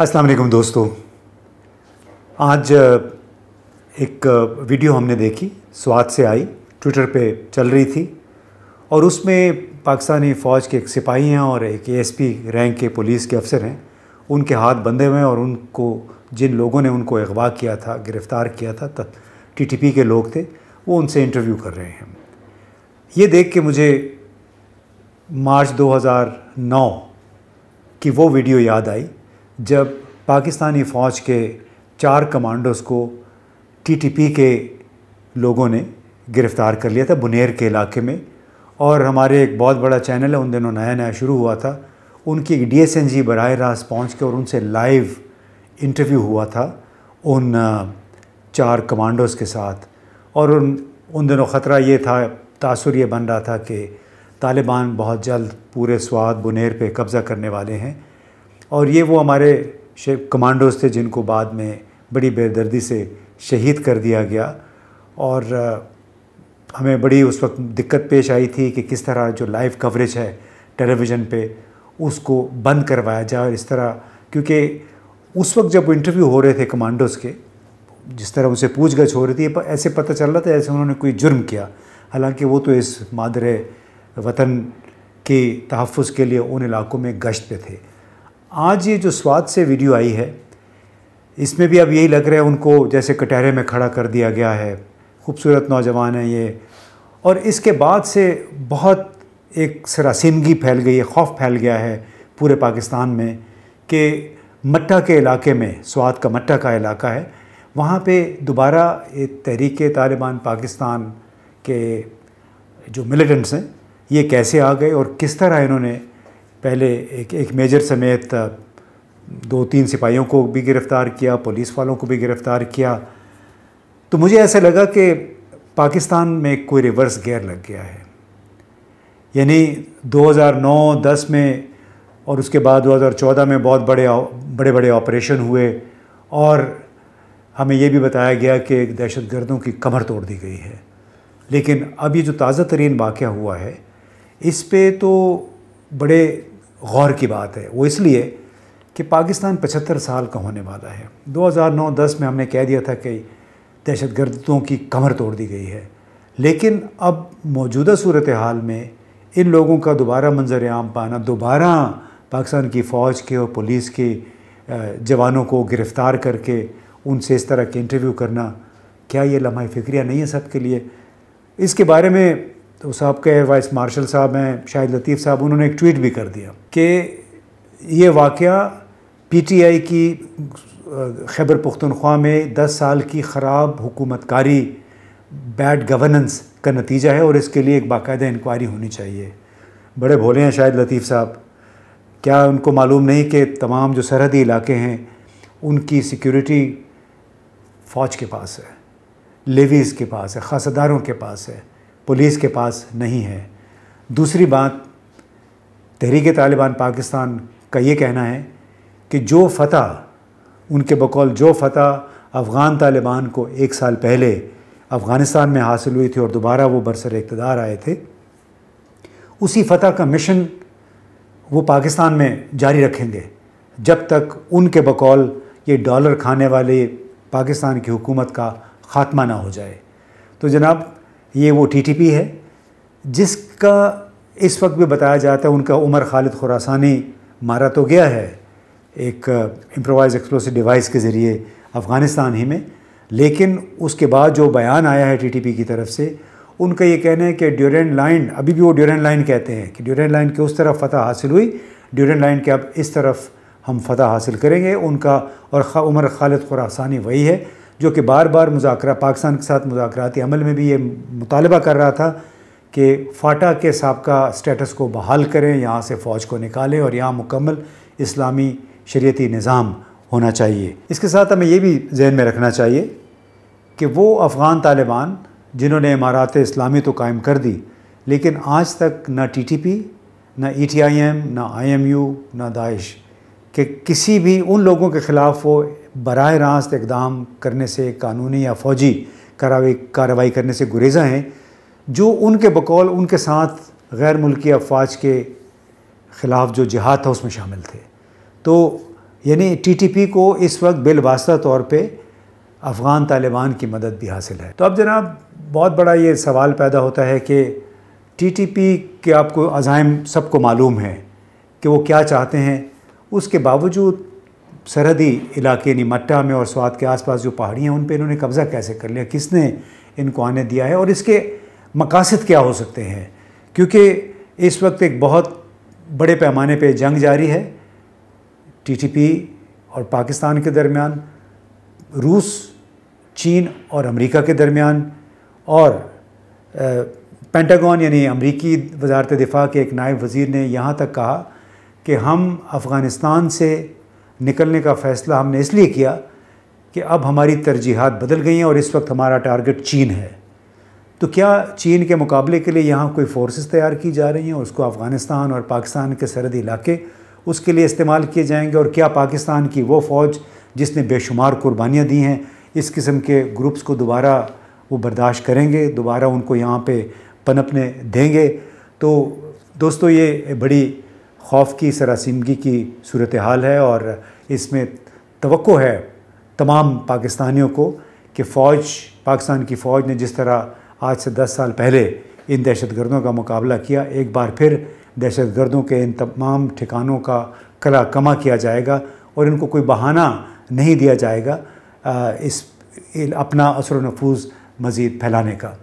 अस्सलाम वालेकुम दोस्तों आज एक वीडियो हमने देखी स्वाद से आई ट्विटर पे चल रही थी और उसमें पाकिस्तानी फ़ौज के एक सिपाही हैं और एक पी रैंक के पुलिस के अफसर हैं उनके हाथ बंधे हुए हैं और उनको जिन लोगों ने उनको अगवा किया था गिरफ़्तार किया था तब टीटीपी के लोग थे वो उनसे इंटरव्यू कर रहे हैं ये देख के मुझे मार्च 2009 की वो वीडियो याद आई जब पाकिस्तानी फ़ौज के चार कमांडोस को टीटीपी के लोगों ने गिरफ़्तार कर लिया था बुनेर के इलाके में और हमारे एक बहुत बड़ा चैनल है उन दिनों नया नया शुरू हुआ था उनकी डी एस एन जी बरह रास्त पहुँच के और उनसे लाइव इंटरव्यू हुआ था उन चार कमांडोज़ के साथ और उन उन दिनों ख़तरा ये था तासर ये बन रहा था कि तालिबान बहुत जल्द पूरे स्वाद बुनेर पे कब्ज़ा करने वाले हैं और ये वो हमारे कमांडोज थे जिनको बाद में बड़ी बेदर्दी से शहीद कर दिया गया और हमें बड़ी उस वक्त दिक्कत पेश आई थी कि किस तरह जो लाइव कवरेज है टेलीविज़न पे उसको बंद करवाया जाए और इस तरह क्योंकि उस वक्त जब इंटरव्यू हो रहे थे कमांडोज़ के जिस तरह उनसे पूछ गछ हो रही थी पर ऐसे पता चल रहा था ऐसे उन्होंने कोई जुर्म किया हालांकि वो तो इस मादरे वतन के तहफ़ के लिए उन इलाकों में गश्त पे थे आज ये जो स्वाद से वीडियो आई है इसमें भी अब यही लग रहा है उनको जैसे कटहरे में खड़ा कर दिया गया है खूबसूरत नौजवान है ये और इसके बाद से बहुत एक सरासिनगी फैल गई है खौफ फैल गया है पूरे पाकिस्तान में कि मट्टा के इलाके में स्वाद का मट्टा का इलाका है वहाँ पे दोबारा ये तहरीक तालिबान पाकिस्तान के जो मिलिटेंट्स हैं ये कैसे आ गए और किस तरह इन्होंने पहले एक एक मेजर समेत दो तीन सिपाहियों को भी गिरफ़्तार किया पुलिस वालों को भी गिरफ़्तार किया तो मुझे ऐसा लगा कि पाकिस्तान में कोई रिवर्स गेयर लग गया है यानी 2009-10 में और उसके बाद 2014 में बहुत बड़े बड़े बड़े ऑपरेशन हुए और हमें यह भी बताया गया कि दहशत गर्दों की कमर तोड़ दी गई है लेकिन अब ये जो ताज़ा तरीन वाक़ हुआ है इस पर तो बड़े गौर की बात है वो इसलिए कि पाकिस्तान पचहत्तर साल का होने वाला है 2009-10 में हमने कह दिया था कि दहशत गर्दों की कमर तोड़ दी गई है लेकिन अब मौजूदा सूरत हाल में इन लोगों का दोबारा मंजर आम पाना दोबारा पाकिस्तान की फ़ौज के और पुलिस के जवानों को गिरफ़्तार करके उनसे इस तरह के इंटरव्यू करना क्या ये लम्हा फ़िक्रिया नहीं है सब के लिए इसके बारे में तो साहब के वाइस मार्शल साहब हैं शाहिद लतीफ़ साहब उन्होंने एक ट्वीट भी कर दिया कि ये वाक़ पीटीआई की खैबर पुख्तनख्वा में 10 साल की ख़राब हुकूमतकारी बैड गवर्नेंस का नतीजा है और इसके लिए एक बाकायदा इंक्वायरी होनी चाहिए बड़े भोले हैं शाहिद लतीफ़ साहब क्या उनको मालूम नहीं कि तमाम जो सरहदी इलाके हैं उनकी सिक्योरिटी फ़ौज के पास है लेवीज़ के पास है खासदारों के पास है पुलिस के पास नहीं है दूसरी बात तहरीक तालिबान पाकिस्तान का ये कहना है कि जो फतह उनके बकौल जो फतह अफ़गान तालिबान को एक साल पहले अफ़गानिस्तान में हासिल हुई थी और दोबारा वो बरसर इकतदार आए थे उसी फतह का मिशन वो पाकिस्तान में जारी रखेंगे जब तक उनके बकौल ये डॉलर खाने वाले पाकिस्तान की हुकूमत का ख़ात्मा ना हो जाए तो जनाब ये वो टीटीपी है जिसका इस वक्त भी बताया जाता है उनका उमर खालिद खुरासानी मारा तो गया है एक इम्प्रोवाइज एक्सप्लोसिव डिवाइस के ज़रिए अफ़गानिस्तान ही में लेकिन उसके बाद जो बयान आया है टीटीपी की तरफ से उनका ये कहना है कि ड्यूरेंट लाइन अभी भी वो ड्यूरेंट लाइन कहते हैं कि ड्यूरेंट लाइन के उस तरफ फतह हासिल हुई ड्यूरेंट लाइन के अब इस तरफ हम फतह हासिल करेंगे उनका और उमर खालिद खुरासानी वही है जो कि बार बार मुजाकर पाकिस्तान के साथ मुजाकती अमल में भी ये मुतालबा कर रहा था कि फ़ाटा के सबका स्टेटस को बहाल करें यहाँ से फ़ौज को निकालें और यहाँ मुकम्मल इस्लामी शरीयती निज़ाम होना चाहिए इसके साथ हमें ये भी जहन में रखना चाहिए कि वो अफ़गान तालिबान जिन्होंने इमारत इस्लामी तो कायम कर दी लेकिन आज तक ना पी ना आई ना यू ना दाइश के किसी भी उन लोगों के ख़िलाफ़ वो बर रास्त इकदाम करने से कानूनी या फौजी कार्रवाई करने से गुरेजा हैं जो उनके बकौल उनके साथ गैर मुल्की अफवाज के ख़िलाफ़ जो जिहाद था उसमें शामिल थे तो यानी टीटीपी को इस वक्त बिलवास्ता तौर पे अफ़गान तालिबान की मदद भी हासिल है तो अब जनाब बहुत बड़ा ये सवाल पैदा होता है कि टीटीपी के आपको अज़ाइम सबको मालूम है कि वो क्या चाहते हैं उसके बावजूद सरहदी इलाके यानी मट्टा में और स्वाद के आसपास जो पहाड़ियाँ उन पर इन्होंने कब्ज़ा कैसे कर लिया किसने इनको आने दिया है और इसके मकासद क्या हो सकते हैं क्योंकि इस वक्त एक बहुत बड़े पैमाने पर जंग जारी है टीटीपी और पाकिस्तान के दरमियान रूस चीन और अमेरिका के दरमियान और पेंटागन यानी अमेरिकी वजारत दिफा के एक नायब वज़ीर ने यहाँ तक कहा कि हम अफ़गानिस्तान से निकलने का फ़ैसला हमने इसलिए किया कि अब हमारी तरजीहत बदल गई हैं और इस वक्त हमारा टारगेट चीन है तो क्या चीन के मुकाबले के लिए यहाँ कोई फोर्सेस तैयार की जा रही हैं उसको अफ़गानिस्तान और पाकिस्तान के सरहदी इलाके उसके लिए इस्तेमाल किए जाएंगे और क्या पाकिस्तान की वो फ़ौज जिसने बेशुमार कुर्बानियाँ दी हैं इस किस्म के ग्रुप्स को दोबारा वो बर्दाश्त करेंगे दोबारा उनको यहाँ पर पनपने देंगे तो दोस्तों ये बड़ी खौफ की सरासिमगी की सूरत हाल है और इसमें तो है तमाम पाकिस्तानियों को कि फ़ौज पाकिस्तान की फ़ौज ने जिस तरह आज से दस साल पहले इन दहशत गर्दों का मुकाबला किया एक बार फिर दहशत गर्दों के इन तमाम ठिकानों का कला कमा किया जाएगा और इनको कोई बहाना नहीं दिया जाएगा इस अपना असर नफूज मज़ीद फैलाने का